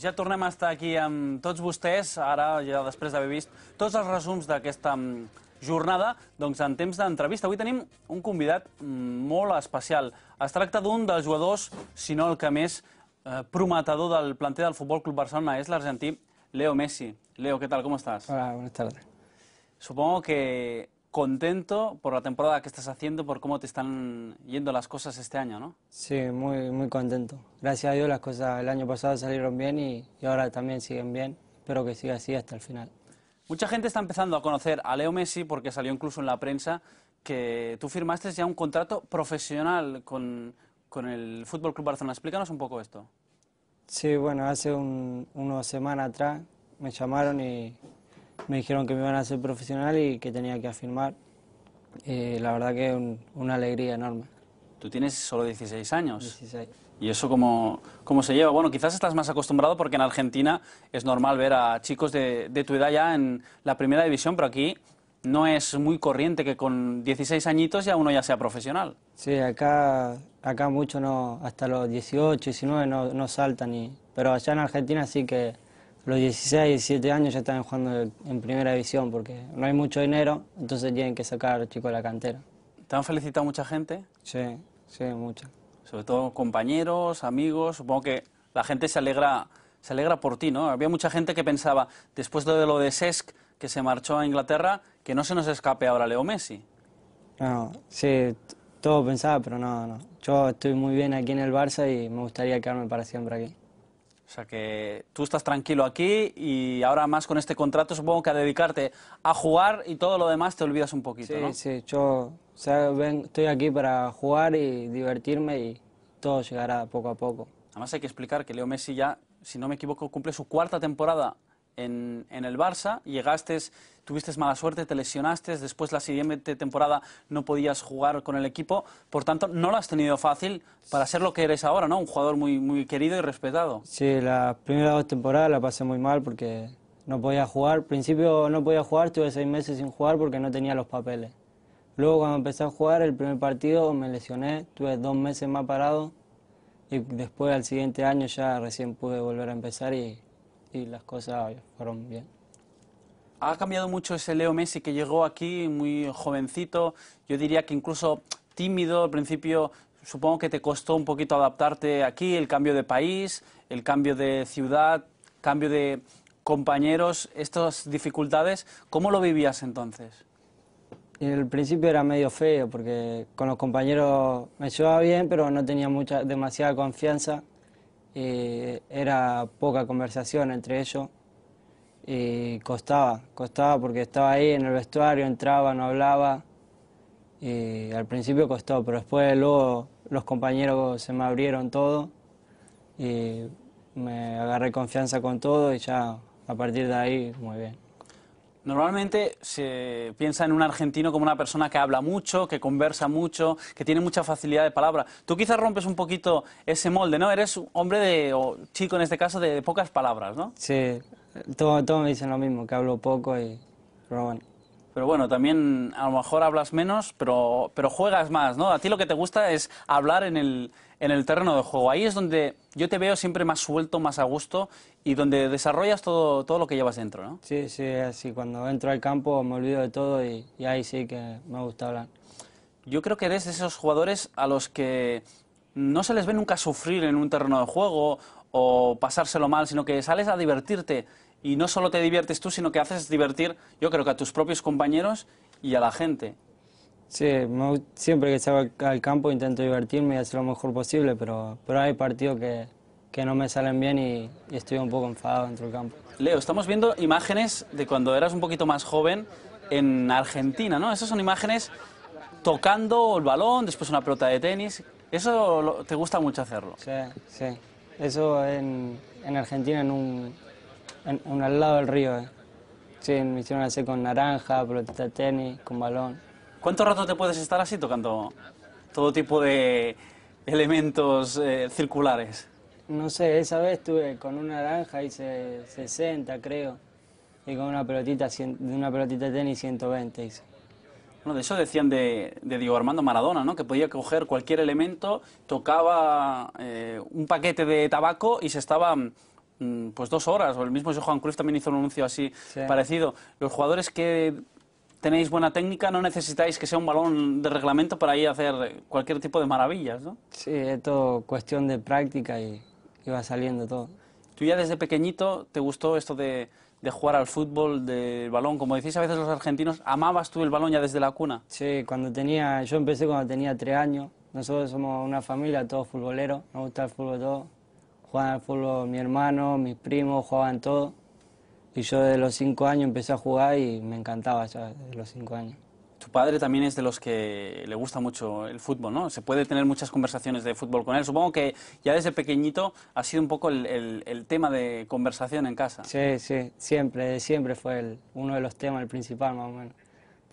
Ja tornem a estar aquí amb tots vostès, ara ja després d'haver vist tots els resums d'aquesta mm, jornada, doncs en temps d'entrevista. Avui tenim un convidat mm, molt especial. Es tracta d'un dels jugadors, si no el que més, eh, prometedor del planter del Futbol Club Barcelona, és l'argentí Leo Messi. Leo, què tal, com estàs? Hola, bona tarda. Supongo que contento por la temporada que estás haciendo, por cómo te están yendo las cosas este año, ¿no? Sí, muy, muy contento. Gracias a Dios las cosas el año pasado salieron bien y, ahora también siguen bien. Espero que siga así hasta el final. Mucha gente está empezando a conocer a Leo Messi porque salió incluso en la prensa que tú firmaste ya un contrato profesional con, con el Fútbol Club Barcelona. Explícanos un poco esto. Sí, bueno, hace un, unas semanas atrás me llamaron y me dijeron que me iban a hacer profesional y que tenía que afirmar. Eh, la verdad que es una alegría enorme. Tú tienes solo 16 años. 16. ¿Y eso cómo, cómo, se lleva? Bueno, quizás estás más acostumbrado porque en Argentina es normal ver a chicos de, tu edad ya en la primera división, pero aquí no es muy corriente que con 16 añitos ya uno ya sea profesional. Sí, acá, acá mucho hasta los 18, 19 no, no saltan, y, pero allá en Argentina sí que los 16, 17 años ya están jugando en primera división porque no hay mucho dinero, entonces tienen que sacar a los chicos de la cantera. ¿Te han felicitado mucha gente? Sí, sí, mucha. Sobre todo compañeros, amigos, supongo que la gente se alegra, se alegra por ti, ¿no? Había mucha gente que pensaba, después de lo de Sesc, que se marchó a Inglaterra, que no se nos escape ahora Leo Messi. No, sí, todo pensaba, pero no, no. Yo estoy muy bien aquí en el Barça y me gustaría quedarme para siempre aquí. O sea que tú estás tranquilo aquí y ahora más con este contrato supongo que a dedicarte a jugar y todo lo demás te olvidas un poquito, sí, ¿no? Sí, yo ven, estoy aquí para jugar y divertirme y todo llegará poco a poco. Además hay que explicar que Leo Messi ya, si no me equivoco, cumple su cuarta temporada en, el Barça, llegaste, tuviste mala suerte, te lesionaste, después la siguiente temporada no podías jugar con el equipo, por tanto no lo has tenido fácil para ser lo que eres ahora, ¿no? Un jugador muy, muy querido y respetado. Sí, las primeras dos temporadas la pasé muy mal porque no podía jugar, al principio no podía jugar, tuve seis meses sin jugar porque no tenía los papeles. Luego cuando empecé a jugar el primer partido me lesioné, tuve dos meses más parado y después al siguiente año ya recién pude volver a empezar y y las cosas fueron bien. Ha cambiado mucho ese Leo Messi que llegó aquí muy jovencito, yo diría que incluso tímido al principio. Supongo que te costó un poquito adaptarte aquí, el cambio de país, el cambio de ciudad, cambio de compañeros, estas dificultades. ¿Cómo lo vivías entonces? el principio era medio feo porque con los compañeros me llevaba bien, pero no tenía mucha, demasiada confianza y eh, era poca conversación entre ellos y eh, costaba, costaba porque estaba ahí en el vestuario, entraba, no hablaba. Y eh, al principio costó, pero después luego los compañeros se me abrieron todo y me agarré confianza con todo y ya a partir de ahí muy bien. Normalmente se piensa en un argentino como una persona que habla mucho, que conversa mucho, que tiene mucha facilidad de palabra. Tú quizás rompes un poquito ese molde, ¿no? Eres un hombre de, o chico en este caso, de, pocas palabras, ¿no? Sí, todos me dicen lo mismo, que hablo poco y... Pero bueno, también a lo mejor hablas menos, pero, juegas más, ¿no? A ti lo que te gusta es hablar en el, terreno de juego. Ahí es donde yo te veo siempre más suelto, más a gusto y donde desarrollas todo, todo lo que llevas dentro, ¿no? Sí, sí, así. Cuando entro al campo me olvido de todo y, y ahí sí que me gusta hablar. Yo creo que eres de esos jugadores a los que no se les ve nunca sufrir en un terreno de juego o pasárselo mal, sino que sales a divertirte y no solo te diviertes tú, sino que haces divertir, yo creo que a tus propios compañeros y a la gente. Sí, siempre que estaba al campo intento divertirme y hacer lo mejor posible, pero, pero hay partidos que, que no me salen bien y, estoy un poco enfadado dentro del campo. Leo, estamos viendo imágenes de cuando eras un poquito más joven en Argentina, ¿no? Esas son imágenes tocando el balón, después una pelota de tenis. Eso te gusta mucho hacerlo. Sí, sí. Eso en, en Argentina en un, en, al lado del río. Eh. Sí, me hicieron hacer con naranja, pelotita de tenis, con balón. ¿Cuánto rato te puedes estar así tocando todo tipo de elementos eh, circulares? No sé, esa vez estuve con una naranja hice 60, creo. Y con una pelotita, una pelotita de tenis 120 hice. Bueno, de eso decían de, de, Diego Armando Maradona, ¿no? Que podía coger cualquier elemento, tocaba eh, un paquete de tabaco y se estaba mm, Mm, pues dos horas, o el mismo Juan Cruz también hizo un anuncio así parecido. Los jugadores que tenéis buena técnica no necesitáis que sea un balón de reglamento para ir a hacer cualquier tipo de maravillas, ¿no? Sí, es todo cuestión de práctica y, va saliendo todo. ¿Tú ya desde pequeñito te gustó esto de, de jugar al fútbol, del balón? Como decís a veces los argentinos, ¿amabas tú el balón ya desde la cuna? Sí, cuando tenía, yo empecé cuando tenía tres años. Nosotros somos una familia, todos futboleros, nos gusta el fútbol todo Jugaban al fútbol mi hermano, mis primos, jugaban todo. Y yo de los cinco años empecé a jugar y me encantaba ya de los cinco años. Tu padre también es de los que le gusta mucho el fútbol, ¿no? Se puede tener muchas conversaciones de fútbol con él. Supongo que ya desde pequeñito ha sido un poco el, tema de conversación en casa. Sí, sí, siempre, siempre fue uno de los temas, el principal más o menos.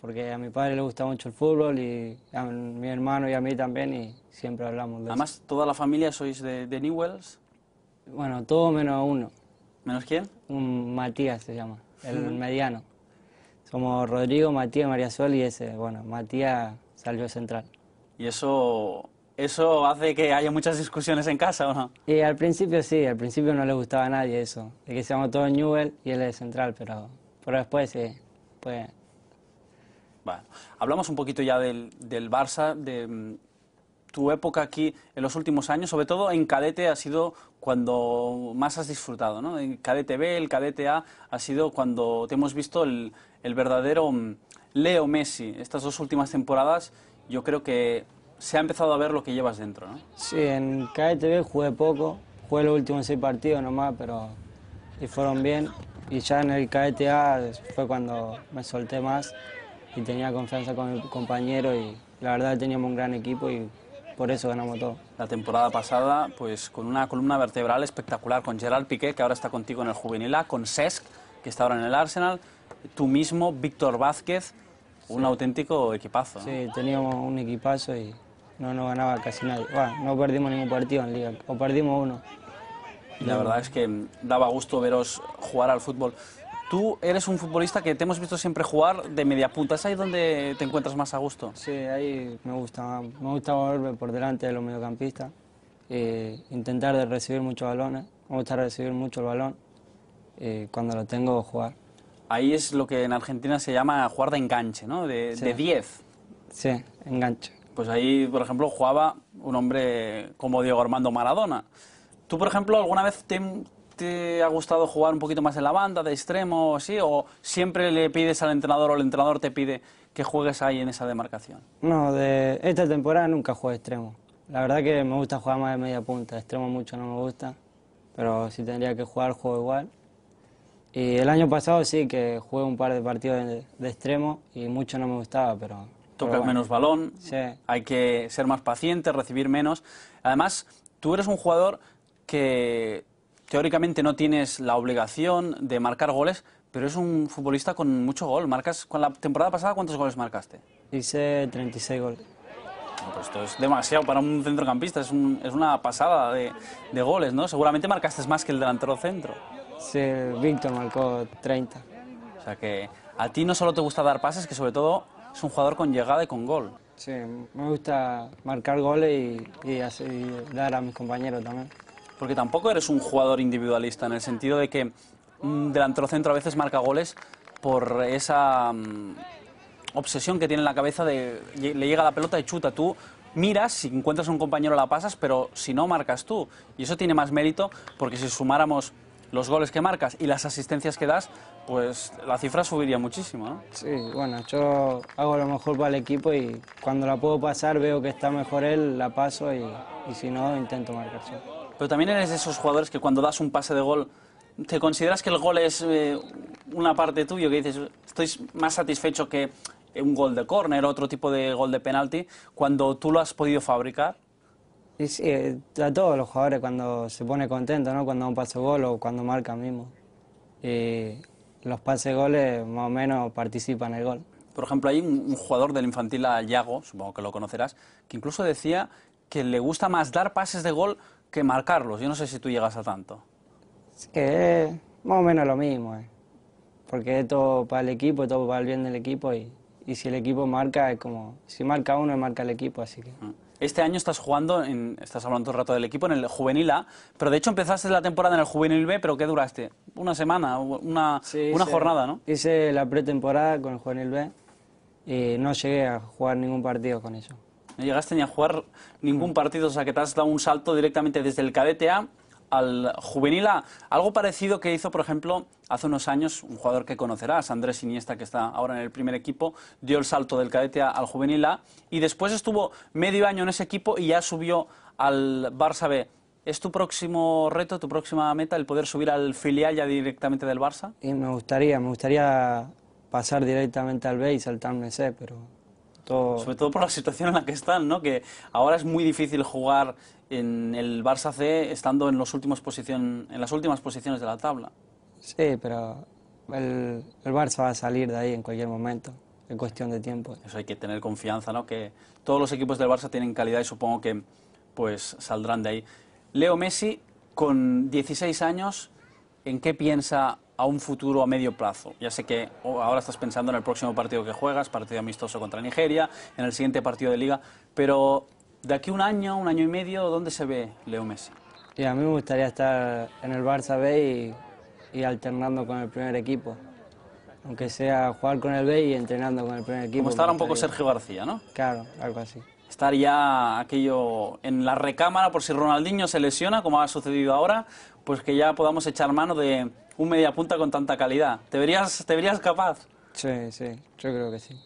Porque a mi padre le gusta mucho el fútbol y a mi hermano y a mí también y siempre hablamos de Además, Además, toda la familia sois de Newells. Bueno, todo menos uno. ¿Menos quién? Un Matías se llama, el mediano. Somos Rodrigo, Matías, María Sol y ese, bueno, Matías salió central. ¿Y eso, eso hace que haya muchas discusiones en casa o no? Y al principio sí, al principio no le gustaba a nadie eso, de que seamos todo Newell y él es central, pero, pero después sí, pues... Bueno, hablamos un poquito ya del, del Barça, de mm, tu época aquí en los últimos años, sobre todo en cadete, ha sido cuando más has disfrutado, ¿no? El cadete el KDTA, ha sido cuando te hemos visto el, el verdadero mm, Leo Messi. Estas dos últimas temporadas yo creo que se ha empezado a ver lo que llevas dentro, ¿no? Sí, en KDTV jugué poco, jugué los últimos seis partidos nomás, pero y fueron bien. Y ya en el KDTA fue cuando me solté más y tenía confianza con mi compañero y la verdad teníamos un gran equipo y por eso ganamos todo. La temporada pasada, pues con una columna vertebral espectacular, con Gerard Piqué, que ahora está contigo en el Juvenil A, con Sesc, que está ahora en el Arsenal, tú mismo, Víctor Vázquez, un auténtico equipazo. Sí, teníamos un equipazo y no nos ganaba casi nadie. no perdimos ningún partido en Liga, o perdimos uno. La verdad es que daba gusto veros jugar al fútbol tú eres un futbolista que te hemos visto siempre jugar de media punta. ¿Es ahí donde te encuentras más a gusto? Sí, ahí me gusta. Me gusta volver por delante de los mediocampistas. Eh, intentar de recibir muchos balones. Me gusta recibir mucho el balón. Eh, cuando lo tengo, jugar. Ahí es lo que en Argentina se llama jugar de enganche, ¿no? De 10. Sí. sí, enganche. Pues ahí, por ejemplo, jugaba un hombre como Diego Armando Maradona. ¿Tú, por ejemplo, alguna vez te, te ha gustado jugar un poquito más en la banda, de extremo, sí? ¿O siempre le pides al entrenador o el entrenador te pide que juegues ahí en esa demarcación? No, de esta temporada nunca juego extremo. La verdad que me gusta jugar más de media punta, extremo mucho no me gusta, pero si tendría que jugar, juego igual. Y el año pasado sí que jugué un par de partidos de, extremo y mucho no me gustaba, pero... Tocas menos balón, sí. hay que ser más paciente, recibir menos. Además, tú eres un jugador que teóricamente no tienes la obligación de marcar goles, pero es un futbolista con mucho gol. Marcas, con la temporada pasada, ¿cuántos goles marcaste? Hice 36 goles. esto es demasiado para un centrocampista, es, una pasada de, goles, ¿no? Seguramente marcaste más que el delantero centro. Sí, Víctor marcó 30. O sea que a ti no solo te gusta dar pases, que sobre todo es un jugador con llegada y con gol. Sí, me gusta marcar goles y dar a mis compañeros también porque tampoco eres un jugador individualista en el sentido de que un mm, delantero centro a veces marca goles por esa mm, obsesión que tiene en la cabeza de le llega la pelota y chuta tú. Miras, si encuentras a un compañero la pasas, pero si no marcas tú. Y eso tiene más mérito porque si sumáramos los goles que marcas y las asistencias que das, pues la cifra subiría muchísimo, ¿no? Sí, bueno, yo hago lo mejor para el equipo y cuando la puedo pasar veo que está mejor él, la paso y, y si no, intento marcar pero también eres de esos jugadores que cuando das un pase de gol, ¿te consideras que el gol es eh, una parte tuya? Que dices, estoy más satisfecho que un gol de córner, otro tipo de gol de penalti, cuando tú lo has podido fabricar. Y sí, eh, a todos los jugadores cuando se pone contento, ¿no? Cuando da un pase de gol o cuando marca mismo. Y eh, los pases de goles más o menos participan en el gol. Por ejemplo, hay un, jugador del infantil, a Yago, supongo que lo conocerás, que incluso decía que le gusta más dar pases de gol que marcarlos. Yo no sé si tú llegas a tanto. Es que más o menos lo mismo, eh. porque es todo para el equipo, es todo para el bien del equipo y, y, si el equipo marca, es como, si marca uno, marca el equipo, así que... Mm. Este año estás jugando, estás hablando un rato del equipo, en el Juvenil A, pero de hecho empezaste la temporada en el Juvenil B, pero ¿qué duraste? Una semana, una, una jornada, ¿no? Hice la pretemporada con el Juvenil B y no llegué a jugar ningún partido con eso. No llegaste ni a jugar ningún partido, o sea que te has dado un salto directamente desde el cadete A al juvenil A. Algo parecido que hizo, por ejemplo, hace unos años un jugador que conocerás, Andrés Iniesta, que está ahora en el primer equipo, dio el salto del cadete A al juvenil A y después estuvo medio año en ese equipo y ya subió al Barça B. ¿Es tu próximo reto, tu próxima meta, el poder subir al filial ya directamente del Barça? Y me gustaría, me gustaría pasar directamente al B y saltarme C, pero sobre todo por la situación en la que están, ¿no? Que ahora es muy difícil jugar en el Barça C estando en, las últimas posiciones de la tabla. Sí, pero el, Barça va a salir de ahí en cualquier momento en cuestión de tiempo. Eso hay que tener confianza, ¿no? Que todos los equipos del Barça tienen calidad y supongo que pues saldrán de ahí. Leo Messi, con 16 años, ¿en qué piensa a un futuro a medio plazo? Ya sé que oh, ahora estás pensando en el próximo partido que juegas, partido amistoso contra Nigeria, en el siguiente partido de liga, pero de aquí un año, un año y medio, ¿dónde se ve Leo Messi? Y a mí me gustaría estar en el Barça B y, alternando con el primer equipo. Aunque sea jugar con el B y entrenando con el primer equipo. Como estará un poco Sergio García, ¿no? Claro, algo así estar ya aquello en la recámara por si Ronaldinho se lesiona, como ha sucedido ahora, pues que ya podamos echar mano de, un mediapunta con tanta calidad. ¿Te verías, ¿Te verías capaz? Sí, sí, yo creo que sí.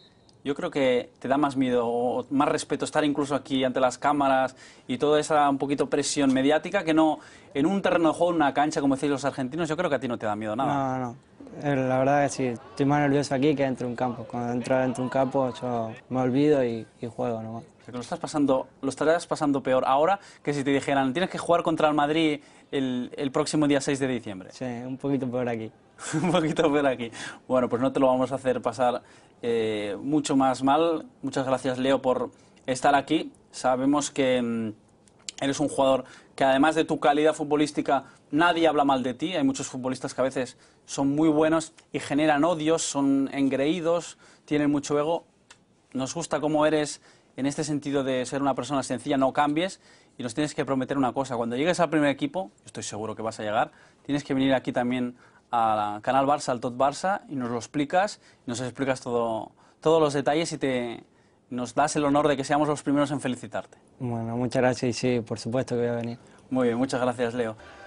Yo creo que te da más miedo o más respeto estar incluso aquí ante las cámaras y toda esa un poquito presión mediática que no en un terreno de juego, en una cancha, como decís los argentinos, yo creo que a ti no te da miedo nada. No, no, eh, la verdad es que sí, estoy más nervioso aquí que dentro un campo. Cuando entro dentro de un campo yo me olvido y, y juego nomás. Lo estás pasando, lo estarás pasando peor ahora que si te dijeran tienes que jugar contra el Madrid el, próximo día 6 de diciembre. Sí, un poquito peor aquí. un poquito peor aquí. Bueno, pues no te lo vamos a hacer pasar eh, mucho más mal. Muchas gracias, Leo, por estar aquí. Sabemos que mm, eres un jugador que, además de tu calidad futbolística, nadie habla mal de ti. Hay muchos futbolistas que a veces son muy buenos y generan odios, son engreídos, tienen mucho ego. Nos gusta cómo eres en este sentido de ser una persona sencilla, no cambies y nos tienes que prometer una cosa. Cuando llegues al primer equipo, estoy seguro que vas a llegar, tienes que venir aquí también al Canal Barça, al Tot Barça, y nos lo explicas, y nos explicas todos los detalles y te, nos das el honor de que seamos los primeros en felicitarte. Bueno, muchas gracias y sí, por supuesto que voy a venir. Muy bien, muchas gracias, Leo.